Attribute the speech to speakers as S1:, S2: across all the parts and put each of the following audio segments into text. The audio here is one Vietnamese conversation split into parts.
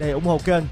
S1: để ủng hộ kênh.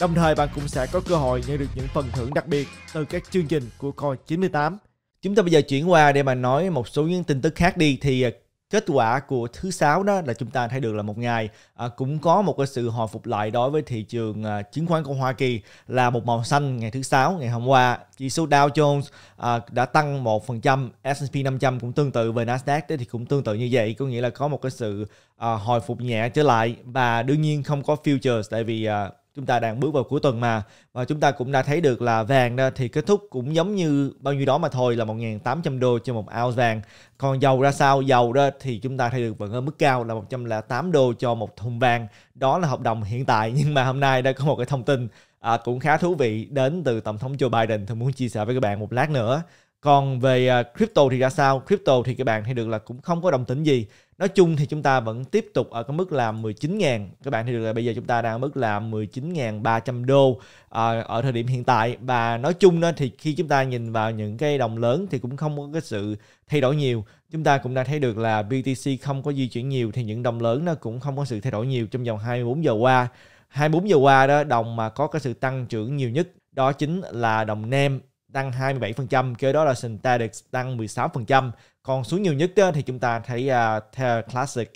S1: Đồng thời bạn cũng sẽ có cơ hội nhận được những phần thưởng đặc biệt từ các chương trình của Coi 98. Chúng ta bây giờ chuyển qua để mà nói một số những tin tức khác đi thì à, kết quả của thứ sáu đó là chúng ta thấy được là một ngày à, cũng có một cái sự hồi phục lại đối với thị trường à, chứng khoán của Hoa Kỳ là một màu xanh ngày thứ sáu ngày hôm qua chỉ số Dow Jones à, đã tăng 1% S&P 500 cũng tương tự về Nasdaq thì cũng tương tự như vậy có nghĩa là có một cái sự à, hồi phục nhẹ trở lại và đương nhiên không có futures tại vì à, chúng ta đang bước vào cuối tuần mà và chúng ta cũng đã thấy được là vàng đó thì kết thúc cũng giống như bao nhiêu đó mà thôi là 1.800 đô cho một ounce vàng còn dầu ra sao dầu đó thì chúng ta thấy được vẫn ở mức cao là 108 đô cho một thùng vàng đó là hợp đồng hiện tại nhưng mà hôm nay đã có một cái thông tin à, cũng khá thú vị đến từ tổng thống Joe Biden tôi muốn chia sẻ với các bạn một lát nữa còn về à, crypto thì ra sao crypto thì các bạn thấy được là cũng không có đồng tính gì nói chung thì chúng ta vẫn tiếp tục ở cái mức là 19.000 các bạn thấy được là bây giờ chúng ta đang ở mức là 19.300 đô à, ở thời điểm hiện tại và nói chung đó thì khi chúng ta nhìn vào những cái đồng lớn thì cũng không có cái sự thay đổi nhiều chúng ta cũng đã thấy được là BTC không có di chuyển nhiều thì những đồng lớn nó cũng không có sự thay đổi nhiều trong vòng 24 giờ qua 24 giờ qua đó đồng mà có cái sự tăng trưởng nhiều nhất đó chính là đồng nem tăng 27%, kế đó là Synthetics tăng 16%. Còn xuống nhiều nhất thì chúng ta thấy uh, à, Terra Classic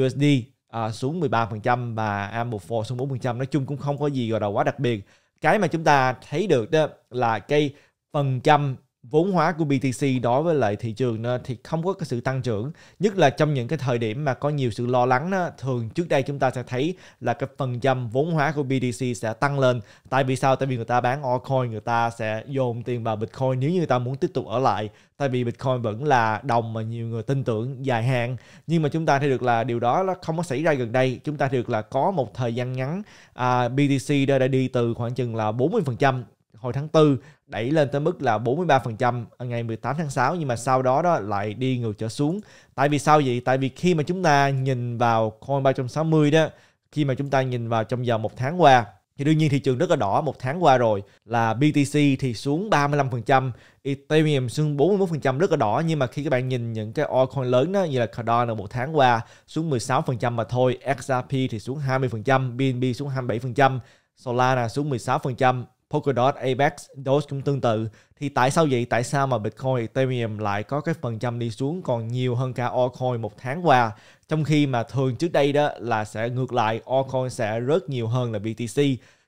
S1: USD uh, à, xuống 13% và Amber 4 xuống 4%. Nói chung cũng không có gì gọi là quá đặc biệt. Cái mà chúng ta thấy được đó là cái phần trăm vốn hóa của BTC đối với lại thị trường đó, thì không có cái sự tăng trưởng nhất là trong những cái thời điểm mà có nhiều sự lo lắng đó, thường trước đây chúng ta sẽ thấy là cái phần trăm vốn hóa của BTC sẽ tăng lên tại vì sao tại vì người ta bán altcoin người ta sẽ dồn tiền vào Bitcoin nếu như người ta muốn tiếp tục ở lại tại vì Bitcoin vẫn là đồng mà nhiều người tin tưởng dài hạn nhưng mà chúng ta thấy được là điều đó nó không có xảy ra gần đây chúng ta thấy được là có một thời gian ngắn à, BTC đã, đã đi từ khoảng chừng là 40% hồi tháng 4 đẩy lên tới mức là 43% ngày 18 tháng 6 nhưng mà sau đó đó lại đi ngược trở xuống. Tại vì sao vậy? Tại vì khi mà chúng ta nhìn vào coin 360 đó, khi mà chúng ta nhìn vào trong vòng một tháng qua thì đương nhiên thị trường rất là đỏ một tháng qua rồi là BTC thì xuống 35%, Ethereum xuống 41% rất là đỏ nhưng mà khi các bạn nhìn những cái altcoin lớn đó như là Cardano một tháng qua xuống 16% mà thôi, XRP thì xuống 20%, BNB xuống 27%, Solana xuống 16%, Polkadot, Apex, Doge cũng tương tự. Thì tại sao vậy? Tại sao mà Bitcoin, Ethereum lại có cái phần trăm đi xuống còn nhiều hơn cả altcoin một tháng qua? Trong khi mà thường trước đây đó là sẽ ngược lại, altcoin sẽ rớt nhiều hơn là BTC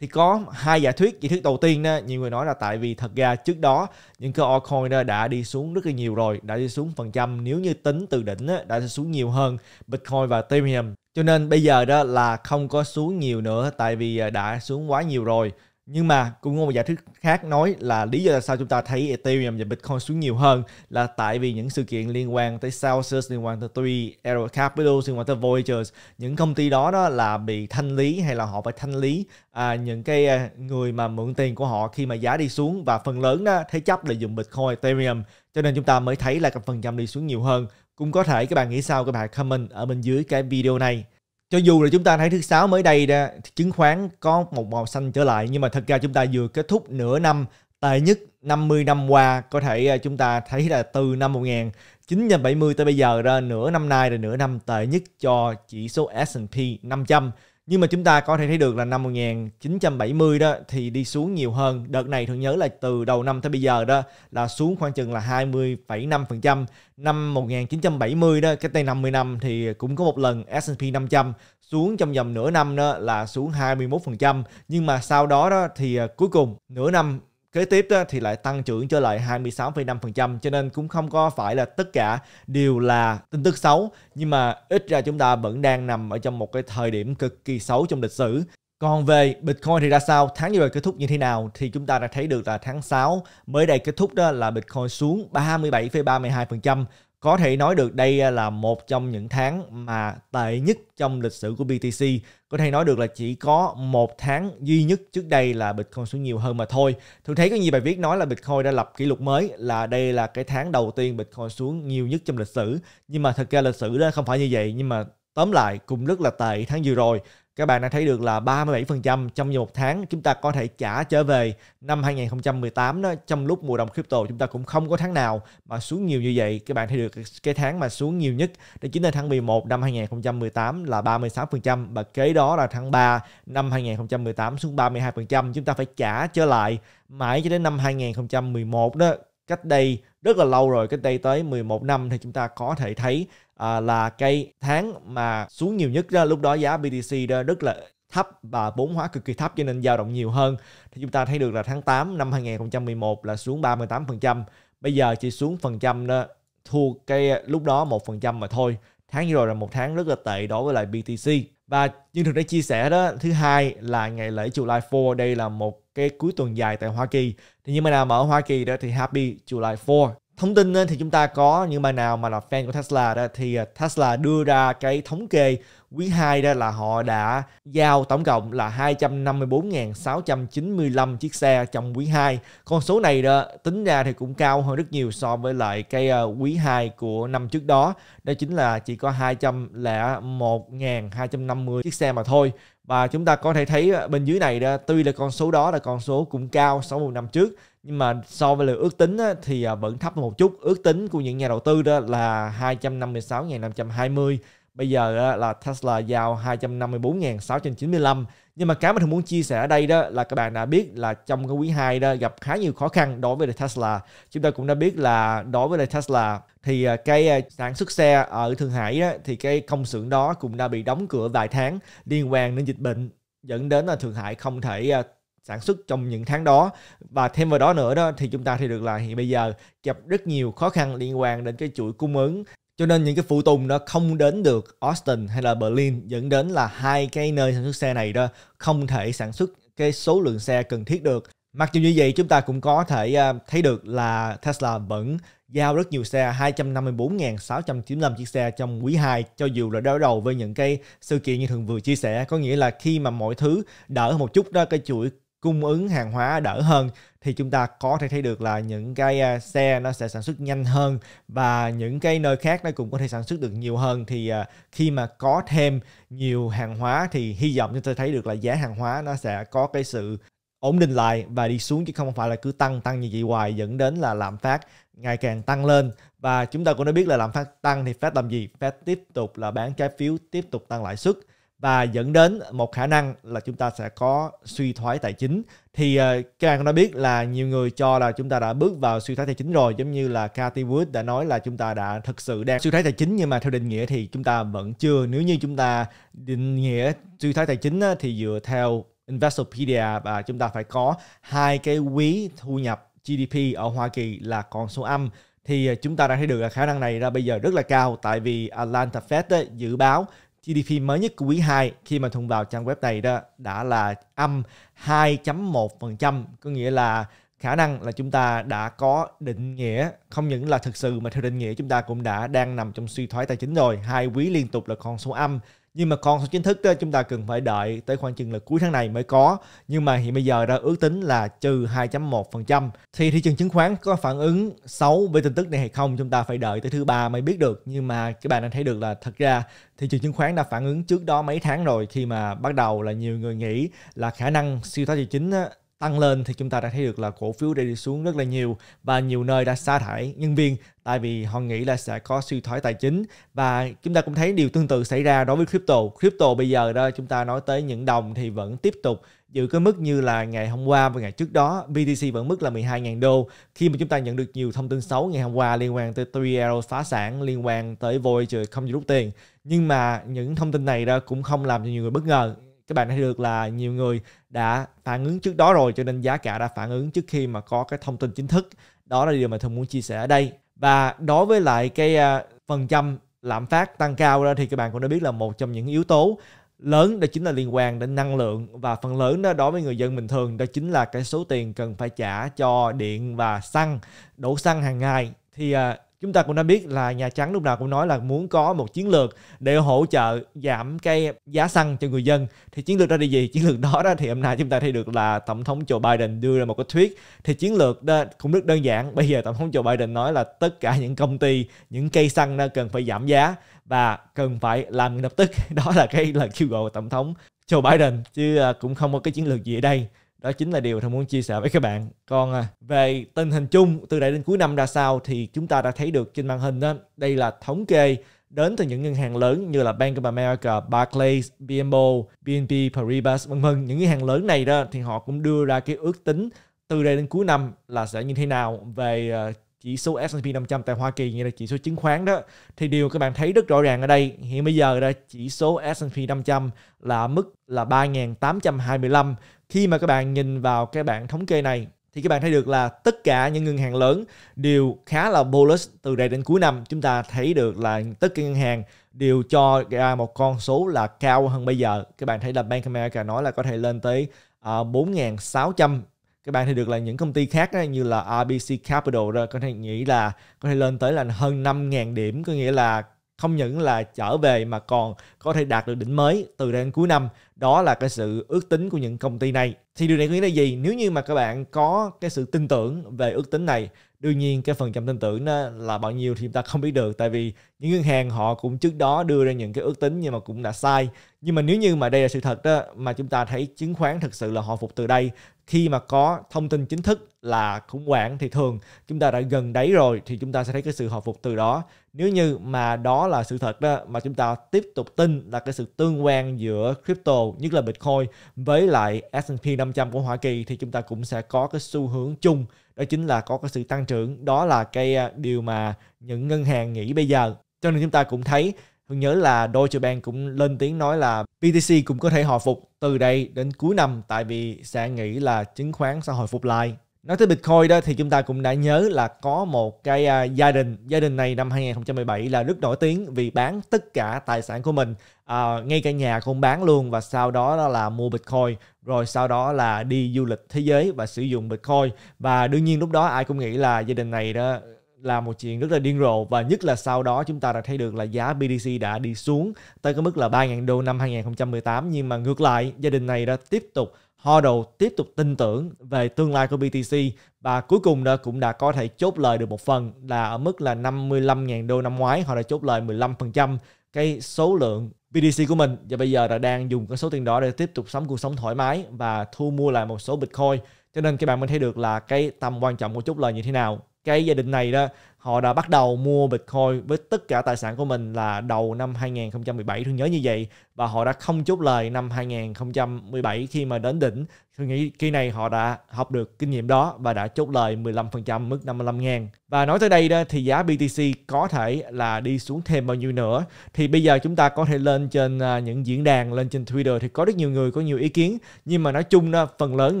S1: thì có hai giả thuyết giả thuyết đầu tiên đó nhiều người nói là tại vì thật ra trước đó những cái altcoin đó đã đi xuống rất là nhiều rồi đã đi xuống phần trăm nếu như tính từ đỉnh đó, đã xuống nhiều hơn bitcoin và ethereum cho nên bây giờ đó là không có xuống nhiều nữa tại vì à, đã xuống quá nhiều rồi nhưng mà cũng có một giả thuyết khác nói là lý do tại sao chúng ta thấy Ethereum và Bitcoin xuống nhiều hơn là tại vì những sự kiện liên quan tới Celsius, liên quan tới Tui, Aero Capital, liên quan tới Voyagers. Những công ty đó đó là bị thanh lý hay là họ phải thanh lý à, những cái à, người mà mượn tiền của họ khi mà giá đi xuống và phần lớn đó thế chấp là dùng Bitcoin, Ethereum. Cho nên chúng ta mới thấy là phần trăm đi xuống nhiều hơn. Cũng có thể các bạn nghĩ sao các bạn comment ở bên dưới cái video này cho dù là chúng ta thấy thứ sáu mới đây ra chứng khoán có một màu xanh trở lại nhưng mà thật ra chúng ta vừa kết thúc nửa năm tệ nhất 50 năm qua có thể à, chúng ta thấy là từ năm 1970 tới bây giờ ra nửa năm nay là nửa năm tệ nhất cho chỉ số S&P 500 nhưng mà chúng ta có thể thấy được là năm 1970 đó thì đi xuống nhiều hơn. Đợt này thường nhớ là từ đầu năm tới bây giờ đó là xuống khoảng chừng là 20,5%. Năm 1970 đó, cách đây 50 năm thì cũng có một lần S&P 500 xuống trong vòng nửa năm đó là xuống 21%. Nhưng mà sau đó đó thì à, cuối cùng nửa năm Kế tiếp đó thì lại tăng trưởng trở lại 26,5% cho nên cũng không có phải là tất cả đều là tin tức xấu nhưng mà ít ra chúng ta vẫn đang nằm ở trong một cái thời điểm cực kỳ xấu trong lịch sử. Còn về Bitcoin thì ra sao, tháng như vậy kết thúc như thế nào thì chúng ta đã thấy được là tháng 6 mới đây kết thúc đó là Bitcoin xuống 37,32%, có thể nói được đây à, là một trong những tháng mà tệ nhất trong lịch sử của BTC. Có thể nói được là chỉ có một tháng duy nhất trước đây là Bitcoin xuống nhiều hơn mà thôi. Thường thấy có nhiều bài viết nói là Bitcoin đã lập kỷ lục mới là đây là cái tháng đầu tiên Bitcoin xuống nhiều nhất trong lịch sử. Nhưng mà thật ra lịch sử đó không phải như vậy nhưng mà tóm lại cũng rất là tệ tháng vừa rồi các bạn đã thấy được là 37% trong một tháng chúng ta có thể trả trở về năm 2018 đó trong lúc mùa đông crypto chúng ta cũng không có tháng nào mà xuống nhiều như vậy các bạn thấy được cái tháng mà xuống nhiều nhất đó chính là tháng 11 năm 2018 là 36% và kế đó là tháng 3 năm 2018 xuống 32% chúng ta phải trả trở lại mãi cho đến năm 2011 đó cách đây rất là lâu rồi cách đây tới 11 năm thì chúng ta có thể thấy à, là cây tháng mà xuống nhiều nhất đó, lúc đó giá BTC đó rất là thấp và bốn hóa cực kỳ thấp cho nên dao động nhiều hơn thì chúng ta thấy được là tháng 8 năm 2011 là xuống 38% bây giờ chỉ xuống phần trăm đó thua cái à, lúc đó một phần trăm mà thôi tháng rồi là một tháng rất là tệ đối với lại BTC và như thường đã chia sẻ đó thứ hai là ngày lễ July 4 đây là một cái cuối tuần dài tại Hoa Kỳ thì những bạn nào mà ở Hoa Kỳ đó thì Happy July 4 thông tin thì chúng ta có những bạn nào mà là fan của Tesla đó thì à, Tesla đưa ra cái thống kê quý 2 đó là họ đã giao tổng cộng là 254.695 chiếc xe trong quý 2. Con số này đó tính ra thì cũng cao hơn rất nhiều so với lại cái ờ, quý 2 của năm trước đó. Đó chính là chỉ có 201.250 chiếc xe mà thôi. Và chúng ta có thể thấy ờ, bên dưới này đó, tuy là con số đó là con số cũng cao so với năm trước nhưng mà so với lượng ước tính thì ờ, vẫn thấp một chút. Ước tính của những nhà đầu tư đó là 256.520 Bây giờ là Tesla giao 254.695 nhưng mà cái mà thường muốn chia sẻ ở đây đó là các bạn đã biết là trong cái quý 2 đó gặp khá nhiều khó khăn đối với Tesla. Chúng ta cũng đã biết là đối với Tesla thì à, cái à, sản xuất xe ở Thượng Hải đó, thì cái công xưởng đó cũng đã bị đóng cửa vài tháng liên quan đến dịch bệnh dẫn đến là Thượng Hải không thể à, sản xuất trong những tháng đó và thêm vào đó nữa đó thì chúng ta thì được là hiện bây giờ gặp rất nhiều khó khăn liên quan đến cái chuỗi cung ứng cho nên những cái phụ tùng đó không đến được Austin hay là Berlin dẫn đến là hai cái nơi sản xuất xe này đó không thể sản xuất cái số lượng xe cần thiết được mặc dù như vậy chúng ta cũng có thể à, thấy được là Tesla vẫn giao rất nhiều xe 254.695 chiếc xe trong quý 2 cho dù là đối đầu với những cái sự kiện như thường vừa chia sẻ có nghĩa là khi mà mọi thứ đỡ một chút đó cái chuỗi cung ứng hàng hóa đỡ hơn thì chúng ta có thể thấy được là những cái à, xe nó sẽ sản xuất nhanh hơn và những cái nơi khác nó cũng có thể sản xuất được nhiều hơn thì à, khi mà có thêm nhiều hàng hóa thì hy vọng chúng ta thấy được là giá hàng hóa nó sẽ có cái sự ổn định lại và đi xuống chứ không phải là cứ tăng tăng như vậy hoài dẫn đến là lạm phát ngày càng tăng lên và chúng ta cũng đã biết là lạm phát tăng thì Fed làm gì? Fed tiếp tục là bán trái phiếu, tiếp tục tăng lãi suất và dẫn đến một khả năng là chúng ta sẽ có suy thoái tài chính thì uh, các bạn đã biết là nhiều người cho là chúng ta đã bước vào suy thoái tài chính rồi giống như là Cathy Wood đã nói là chúng ta đã thực sự đang suy thoái tài chính nhưng mà theo định nghĩa thì chúng ta vẫn chưa nếu như chúng ta định nghĩa suy thoái tài chính thì dựa theo Investopedia và chúng ta phải có hai cái quý thu nhập GDP ở Hoa Kỳ là con số âm thì ờ, chúng ta đã thấy được là khả năng này ra bây giờ rất là cao tại vì Atlanta Fed ấy, dự báo GDP mới nhất của quý 2 khi mà thùng vào trang web này đó đã là âm 2.1%, có nghĩa là khả năng là chúng ta đã có định nghĩa không những là thực sự mà theo định nghĩa chúng ta cũng đã đang nằm trong suy thoái tài chính rồi hai quý liên tục là con số âm nhưng mà con số chính thức đó, chúng ta cần phải đợi tới khoảng chừng là cuối tháng này mới có nhưng mà hiện bây giờ ra ước tính là trừ 2.1% thì thị trường chứng khoán có phản ứng xấu với tin tức này hay không chúng ta phải đợi tới thứ ba mới biết được nhưng mà các bạn đã thấy được là thật ra thị trường chứng khoán đã phản ứng trước đó mấy tháng rồi khi mà bắt đầu là nhiều người nghĩ là khả năng siêu thoát tài chính tăng lên thì chúng ta đã thấy được là cổ phiếu đã đi xuống rất là nhiều và nhiều nơi đã sa thải nhân viên tại vì họ nghĩ là sẽ có suy thoái tài chính và chúng ta cũng thấy điều tương tự xảy ra đối với crypto. Crypto bây giờ đó chúng ta nói tới những đồng thì vẫn tiếp tục giữ cái mức như là ngày hôm qua và ngày trước đó BTC vẫn mức là 12.000 đô khi mà chúng ta nhận được nhiều thông tin xấu ngày hôm qua liên quan tới 3 phá sản liên quan tới Voyager không rút tiền nhưng mà những thông tin này đó cũng không làm cho nhiều người bất ngờ các bạn đã thấy được là nhiều người đã phản ứng trước đó rồi cho nên giá cả đã phản ứng trước khi mà có cái thông tin chính thức đó là điều mà thường muốn chia sẻ ở đây và đối với lại cái à, phần trăm lạm phát tăng cao đó thì các bạn cũng đã biết là một trong những yếu tố lớn đó chính là liên quan đến năng lượng và phần lớn đó đối với người dân bình thường đó chính là cái số tiền cần phải trả cho điện và xăng đổ xăng hàng ngày thì à, chúng ta cũng đã biết là nhà trắng lúc nào cũng nói là muốn có một chiến lược để hỗ trợ giảm cái giá xăng cho người dân thì chiến lược đó là gì chiến lược đó đó thì hôm nay chúng ta thấy được là tổng thống Joe Biden đưa ra một cái thuyết thì chiến lược đó cũng rất đơn giản bây giờ tổng thống Joe Biden nói là tất cả những công ty những cây xăng đó cần phải giảm giá và cần phải làm lập tức đó là cái lời kêu gọi của tổng thống Joe Biden chứ à, cũng không có cái chiến lược gì ở đây đó chính là điều tôi muốn chia sẻ với các bạn còn à, về tình hình chung từ đây đến cuối năm ra sao thì chúng ta đã thấy được trên màn hình đó đây là thống kê đến từ những ngân hàng lớn như là Bank of America, Barclays, BMO, BNP Paribas vân vân những ngân hàng lớn này đó thì họ cũng đưa ra cái ước tính từ đây đến cuối năm là sẽ như thế nào về à, chỉ số S&P 500 tại Hoa Kỳ như là chỉ số chứng khoán đó thì điều các bạn thấy rất rõ ràng ở đây hiện bây giờ là chỉ số S&P 500 là mức là 3.825 khi mà các bạn nhìn vào cái bảng thống kê này thì các bạn thấy được là tất cả những ngân hàng lớn đều khá là bullish từ đây đến cuối năm chúng ta thấy được là tất cả ngân hàng đều cho ra một con số là cao hơn bây giờ các bạn thấy là Bank of America nói là có thể lên tới à, uh, 4.600 các bạn thấy được là những công ty khác như là RBC Capital đó, có thể nghĩ là có thể lên tới là hơn 5.000 điểm có nghĩa là không những là trở về mà còn có thể đạt được đỉnh mới từ đây đến cuối năm đó là cái sự ước tính của những công ty này thì điều này có nghĩa là gì nếu như mà các bạn có cái sự tin tưởng về ước tính này đương nhiên cái phần trăm tin tưởng nó là bao nhiêu thì chúng ta không biết được tại vì những ngân hàng họ cũng trước đó đưa ra những cái ước tính nhưng mà cũng đã sai nhưng mà nếu như mà đây là sự thật đó mà chúng ta thấy chứng khoán thực sự là hồi phục từ đây khi mà có thông tin chính thức là khủng hoảng thì thường chúng ta đã gần đấy rồi thì chúng ta sẽ thấy cái sự hồi phục từ đó nếu như mà đó là sự thật đó mà chúng ta tiếp tục tin là cái sự tương quan giữa crypto nhất là Bitcoin với lại S&P 500 của Hoa Kỳ thì chúng ta cũng sẽ có cái xu hướng chung đó chính là có cái sự tăng trưởng đó là cái à, điều mà những ngân hàng nghĩ bây giờ cho nên chúng ta cũng thấy Hưng nhớ là Deutsche Bank cũng lên tiếng nói là BTC cũng có thể hồi phục từ đây đến cuối năm tại vì sẽ nghĩ là chứng khoán sẽ hồi phục lại Nói tới Bitcoin đó thì chúng ta cũng đã nhớ là có một cái à, gia đình, gia đình này năm 2017 là rất nổi tiếng vì bán tất cả tài sản của mình, à, ngay cả nhà cũng bán luôn và sau đó là mua Bitcoin, rồi sau đó là đi du lịch thế giới và sử dụng Bitcoin và đương nhiên lúc đó ai cũng nghĩ là gia đình này đó là một chuyện rất là điên rồ và nhất là sau đó chúng ta đã thấy được là giá BTC đã đi xuống tới cái mức là 3.000 đô năm 2018 nhưng mà ngược lại gia đình này đã tiếp tục HODL tiếp tục tin tưởng về tương lai của BTC và cuối cùng đó cũng đã có thể chốt lời được một phần là ở mức là 55.000 đô năm ngoái họ đã chốt lời 15% cái số lượng BTC của mình và bây giờ đã đang dùng cái số tiền đó để tiếp tục sống cuộc sống thoải mái và thu mua lại một số Bitcoin cho nên các bạn mới thấy được là cái tầm quan trọng của chốt lời như thế nào cái gia đình này đó họ đã bắt đầu mua Bitcoin với tất cả tài sản của mình là đầu năm 2017 Thương nhớ như vậy và họ đã không chốt lời năm 2017 khi mà đến đỉnh Thương nghĩ khi này họ đã học được kinh nghiệm đó và đã chốt lời 15% mức 55 ngàn và nói tới đây đó thì giá BTC có thể là đi xuống thêm bao nhiêu nữa thì bây giờ chúng ta có thể lên trên à, những diễn đàn lên trên Twitter thì có rất nhiều người có nhiều ý kiến nhưng mà nói chung đó phần lớn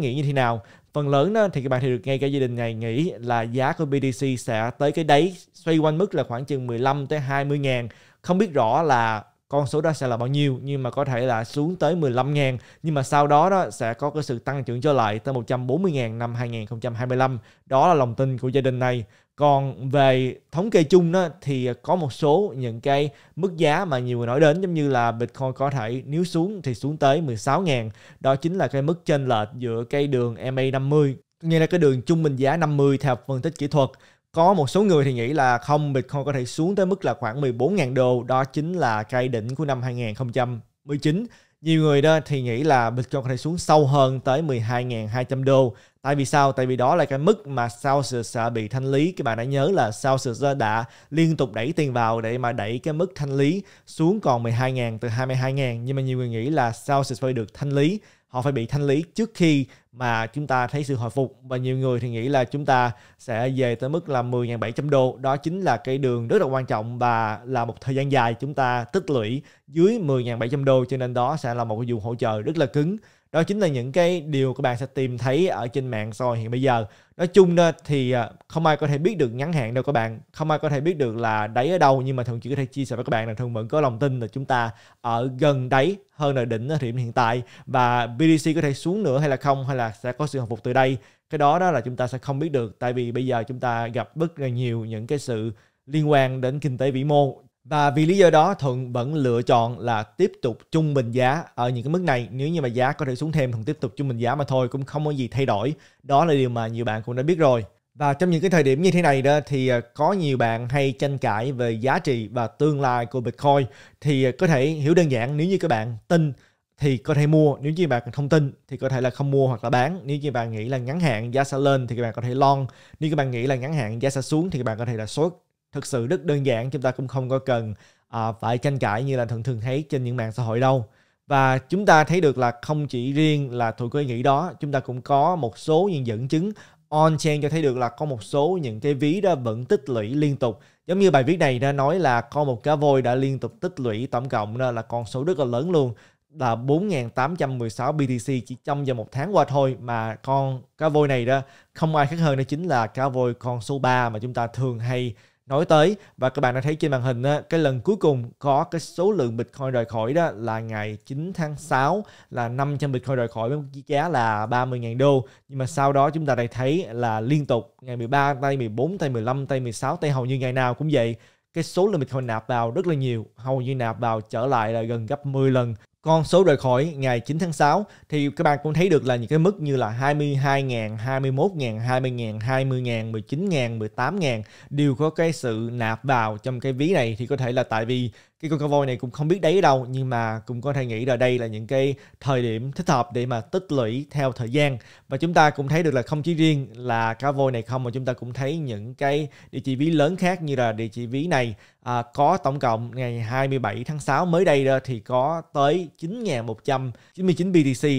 S1: nghĩ như thế nào phần lớn đó, thì các bạn thì được ngay cả gia đình ngày nghỉ là giá của BTC sẽ tới cái đáy xoay quanh mức là khoảng chừng 15 tới 20 ngàn không biết rõ là con số đó sẽ là bao nhiêu nhưng mà có thể là xuống tới 15 ngàn nhưng mà sau đó đó sẽ có cái sự tăng trưởng trở lại tới 140 ngàn năm 2025 đó là lòng tin của gia đình này còn về thống kê chung đó thì có một số những cái mức giá mà nhiều người nói đến giống như là Bitcoin có thể nếu xuống thì xuống tới 16.000 đó chính là cái mức chênh lệch giữa cái đường MA50 nghe là cái đường trung bình giá 50 theo phân tích kỹ thuật có một số người thì nghĩ là không Bitcoin có thể xuống tới mức là khoảng 14.000 đô đó chính là cây đỉnh của năm 2019 nhiều người đó thì nghĩ là Bitcoin có thể xuống sâu hơn tới 12.200 đô Tại vì sao? Tại vì đó là cái mức mà Celsius bị thanh lý. Các bạn đã nhớ là Celsius đã liên tục đẩy tiền vào để mà đẩy cái mức thanh lý xuống còn 12.000 từ 22.000. Nhưng mà nhiều người nghĩ là Celsius phải được thanh lý. Họ phải bị thanh lý trước khi mà chúng ta thấy sự hồi phục và nhiều người thì nghĩ là chúng ta sẽ về tới mức là 10.700 đô đó chính là cái đường rất là quan trọng và là một thời gian dài chúng ta tích lũy dưới 10.700 đô cho nên đó sẽ là một cái vùng hỗ trợ rất là cứng đó chính là những cái điều các bạn sẽ tìm thấy ở trên mạng xã hội hiện bây giờ nói chung đó thì à, không ai có thể biết được ngắn hạn đâu các bạn không ai có thể biết được là đáy ở đâu nhưng mà thường chỉ có thể chia sẻ với các bạn là thường vẫn có lòng tin là chúng ta ở gần đáy hơn là đỉnh ở thời điểm hiện tại và BTC có thể xuống nữa hay là không hay là sẽ có sự hồi phục từ đây cái đó đó là chúng ta sẽ không biết được tại vì bây giờ chúng ta gặp rất là nhiều những cái sự liên quan đến kinh tế vĩ mô và vì lý do đó Thuận vẫn lựa chọn là tiếp tục trung bình giá ở những cái mức này. Nếu như mà giá có thể xuống thêm Thuận tiếp tục trung bình giá mà thôi cũng không có gì thay đổi. Đó là điều mà nhiều bạn cũng đã biết rồi. Và trong những cái thời điểm như thế này đó thì à, có nhiều bạn hay tranh cãi về giá trị và tương lai của Bitcoin thì à, có thể hiểu đơn giản nếu như các bạn tin thì có thể mua nếu như bạn không tin thì có thể là không mua hoặc là bán nếu như bạn nghĩ là ngắn hạn giá sẽ lên thì các bạn có thể long nếu các bạn nghĩ là ngắn hạn giá sẽ xuống thì các bạn có thể là short thực sự rất đơn giản chúng ta cũng không có cần à, phải tranh cãi như là thường thường thấy trên những mạng xã hội đâu và chúng ta thấy được là không chỉ riêng là thuộc cái nghĩ đó chúng ta cũng có một số những dẫn chứng on chain cho thấy được là có một số những cái ví đó vẫn tích lũy liên tục giống như bài viết này đã nói là có một cá voi đã liên tục tích lũy tổng cộng đó là con số rất là lớn luôn là 4.816 BTC chỉ trong vòng một tháng qua thôi mà con cá voi này đó không ai khác hơn đó chính là cá voi con số 3 mà chúng ta thường hay nói tới và các bạn đã thấy trên màn hình cái lần cuối cùng có cái số lượng Bitcoin rời khỏi đó là ngày 9 tháng 6 là 500 Bitcoin rời khỏi với một giá là 30.000 đô nhưng mà sau đó chúng ta lại thấy là liên tục ngày 13 tay 14 tay 15 tay 16 tay hầu như ngày nào cũng vậy cái số lượng Bitcoin nạp vào rất là nhiều hầu như nạp vào trở lại là gần gấp 10 lần con số rời khỏi ngày 9 tháng 6 thì các bạn cũng thấy được là những cái mức như là 22.000, 21.000, 20.000, 20.000, 19.000, 18.000 đều có cái sự nạp vào trong cái ví này thì có thể là tại vì cái con voi này cũng không biết đấy đâu nhưng mà cũng có thể nghĩ là đây là những cái thời điểm thích hợp để mà tích lũy theo thời gian và chúng ta cũng thấy được là không chỉ riêng là cá voi này không mà chúng ta cũng thấy những cái địa chỉ ví lớn khác như là địa chỉ ví này à, có tổng cộng ngày 27 tháng 6 mới đây đó thì có tới 9.199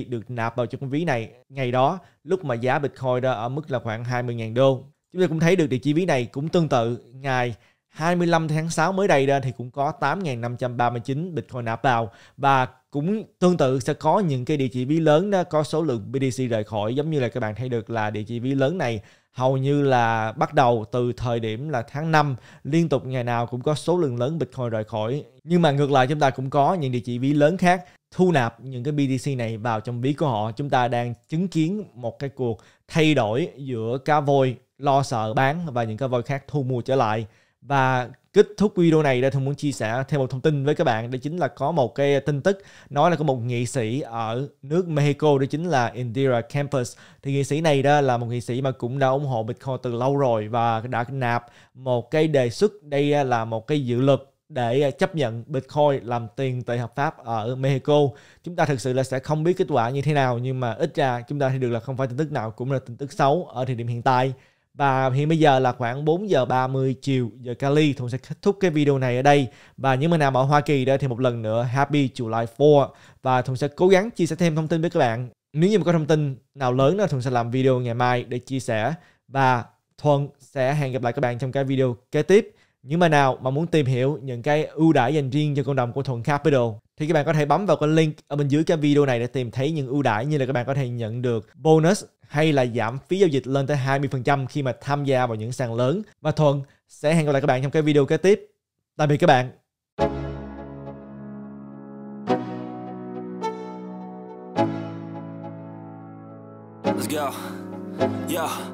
S1: BTC được nạp vào trong ví này ngày đó lúc mà giá Bitcoin đó ở mức là khoảng 20.000 đô. Chúng ta cũng thấy được địa chỉ ví này cũng tương tự ngày 25 tháng 6 mới đây ra thì cũng có 8.539 Bitcoin vào và cũng tương tự sẽ có những cái địa chỉ ví lớn đó có số lượng BTC rời khỏi giống như là các bạn thấy được là địa chỉ ví lớn này hầu như là bắt đầu từ thời điểm là tháng 5 liên tục ngày nào cũng có số lượng lớn Bitcoin rời khỏi nhưng mà ngược lại chúng ta cũng có những địa chỉ ví lớn khác thu nạp những cái BTC này vào trong ví của họ chúng ta đang chứng kiến một cái cuộc thay đổi giữa cá voi lo sợ bán và những cá voi khác thu mua trở lại và kết thúc video này đây tôi muốn chia sẻ thêm một thông tin với các bạn đó chính là có một cái tin tức nói là có một nghệ sĩ ở nước Mexico đó chính là Indira Campos thì nghệ sĩ này đó là một nghệ sĩ mà cũng đã ủng hộ Bitcoin từ lâu rồi và đã nạp một cái đề xuất đây là một cái dự luật để chấp nhận Bitcoin làm tiền tệ hợp pháp ở Mexico. Chúng ta thực sự là sẽ không biết kết quả như thế nào nhưng mà ít ra chúng ta thì được là không phải tin tức nào cũng là tin tức xấu ở thời điểm hiện tại. Và hiện bây giờ là khoảng 4 giờ 30 chiều giờ Cali Thuận sẽ kết thúc cái video này ở đây. Và những người nào ở Hoa Kỳ đó thì một lần nữa Happy July 4 và Thuận sẽ cố gắng chia sẻ thêm thông tin với các bạn. Nếu như mà có thông tin nào lớn đó Thuận sẽ làm video ngày mai để chia sẻ và Thuận sẽ hẹn gặp lại các bạn trong cái video kế tiếp. Những mà nào mà muốn tìm hiểu những cái ưu đãi dành riêng cho cộng đồng của Thuận Capital thì các bạn có thể bấm vào cái link ở bên dưới cái video này để tìm thấy những ưu đãi như là các bạn có thể nhận được bonus hay là giảm phí giao dịch lên tới 20% khi mà tham gia vào những sàn lớn. Và Thuận sẽ hẹn gặp lại các bạn trong cái video kế tiếp. Tạm biệt các bạn. Let's go. Yeah.